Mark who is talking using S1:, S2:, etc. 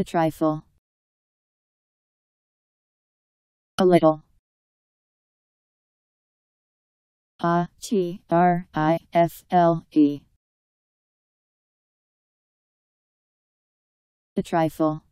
S1: A trifle. A little. A T R I F L E. A trifle.